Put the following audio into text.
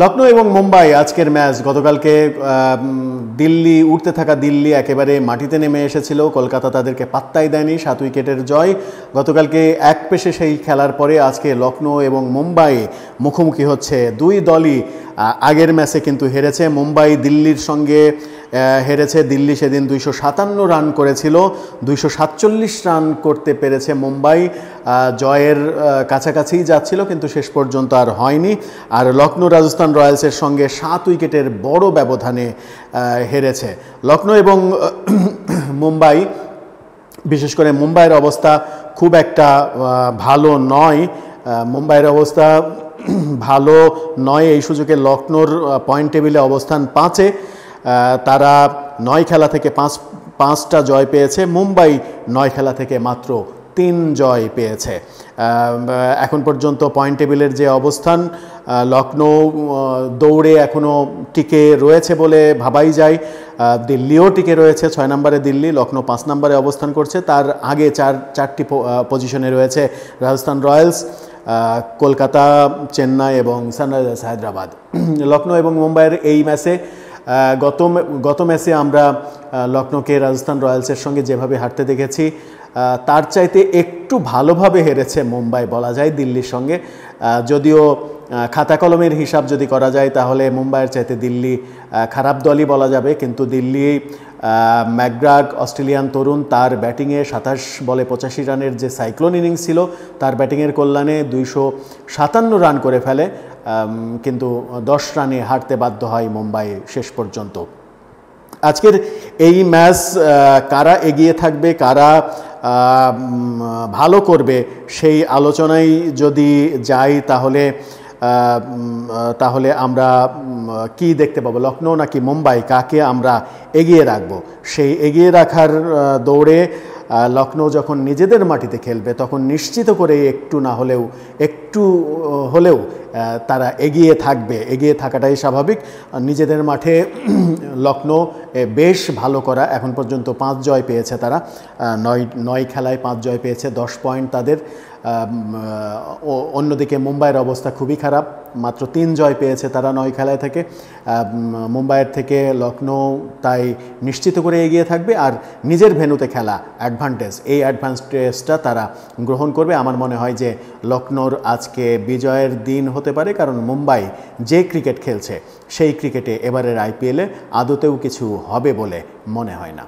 লখনৌ এবং মুম্বাই আজকের ম্যাচ গতকালকে দিল্লি উঠতে থাকা দিল্লি একেবারে মাটিতে নেমে এসেছিল কলকাতা তাদেরকে পাত্তাই দেয়নি সাত উইকেটের জয় গতকালকে এক পেশে সেই খেলার পরে আজকে লখনৌ এবং মুম্বাই মুখোমুখি হচ্ছে দুই দলই আগের ম্যাচে কিন্তু হেরেছে মুম্বাই দিল্লির সঙ্গে হেরেছে দিল্লি সেদিন দুইশো সাতান্ন রান করেছিল দুইশো সাতচল্লিশ রান করতে পেরেছে মুম্বাই জয়ের কাছাকাছিই যাচ্ছিল কিন্তু শেষ পর্যন্ত আর হয়নি আর লখনৌ রাজস্থান রয়্যালসের সঙ্গে সাত উইকেটের বড় ব্যবধানে হেরেছে লখনৌ এবং মুম্বাই বিশেষ করে মুম্বাইয়ের অবস্থা খুব একটা ভালো নয় মুম্বাইয়ের অবস্থা ভালো নয় এই সুযোগে লখনৌর পয়েন্ট টেবিলে অবস্থান পাঁচে তারা নয় খেলা থেকে পাঁচ পাঁচটা জয় পেয়েছে মুম্বাই নয় খেলা থেকে মাত্র তিন জয় পেয়েছে এখন পর্যন্ত পয়েন্ট টেবিলের যে অবস্থান লখনৌ দৌড়ে এখনও টিকে রয়েছে বলে ভাবাই যায় দিল্লিও টিকে রয়েছে ছয় নম্বরে দিল্লি লখনৌ পাঁচ নম্বরে অবস্থান করছে তার আগে চার চারটি পজিশনে রয়েছে রাজস্থান রয়্যালস কলকাতা চেন্নাই এবং সানরাইজার্স হায়দ্রাবাদ লখনৌ এবং মুম্বাইয়ের এই ম্যাচে গত গত ম্যাচে আমরা লখনৌকে রাজস্থান রয়্যালসের সঙ্গে যেভাবে হারতে দেখেছি তার চাইতে একটু ভালোভাবে হেরেছে মুম্বাই বলা যায় দিল্লির সঙ্গে যদিও খাতা কলমের হিসাব যদি করা যায় তাহলে মুম্বাইয়ের চাইতে দিল্লি খারাপ দলই বলা যাবে কিন্তু দিল্লি ম্যাকগ্রাগ অস্ট্রেলিয়ান তরুণ তার ব্যাটিংয়ে সাতাশ বলে পঁচাশি রানের যে সাইক্লোন ইনিংস ছিল তার ব্যাটিংয়ের কল্যাণে দুইশো সাতান্ন রান করে ফেলে কিন্তু দশ রানে হারতে বাধ্য হয় মুম্বাই শেষ পর্যন্ত আজকের এই ম্যাচ কারা এগিয়ে থাকবে কারা ভালো করবে সেই আলোচনায় যদি যাই তাহলে তাহলে আমরা কি দেখতে পাবো লখনৌ নাকি মুম্বাই কাকে আমরা এগিয়ে রাখবো সেই এগিয়ে রাখার দৌড়ে লখনৌ যখন নিজেদের মাটিতে খেলবে তখন নিশ্চিত করে একটু না হলেও একটু হলেও তারা এগিয়ে থাকবে এগিয়ে থাকাটাই স্বাভাবিক নিজেদের মাঠে লখনৌ বেশ ভালো করা এখন পর্যন্ত পাঁচ জয় পেয়েছে তারা নয় নয় খেলায় পাঁচ জয় পেয়েছে দশ পয়েন্ট তাদের অন্যদিকে মুম্বাইয়ের অবস্থা খুবই খারাপ মাত্র তিন জয় পেয়েছে তারা নয় খেলায় থেকে মুম্বাইয়ের থেকে লখনৌ তাই নিশ্চিত করে এগিয়ে থাকবে আর নিজের ভেনুতে খেলা অ্যাডভান্টেজ এই অ্যাডভান্টেজটা তারা গ্রহণ করবে আমার মনে হয় যে লখনৌর আজকে বিজয়ের দিন হতে পারে কারণ মুম্বাই যে ক্রিকেট খেলছে সেই ক্রিকেটে এবারের আইপিএলে আদতেও কিছু হবে বলে মনে হয় না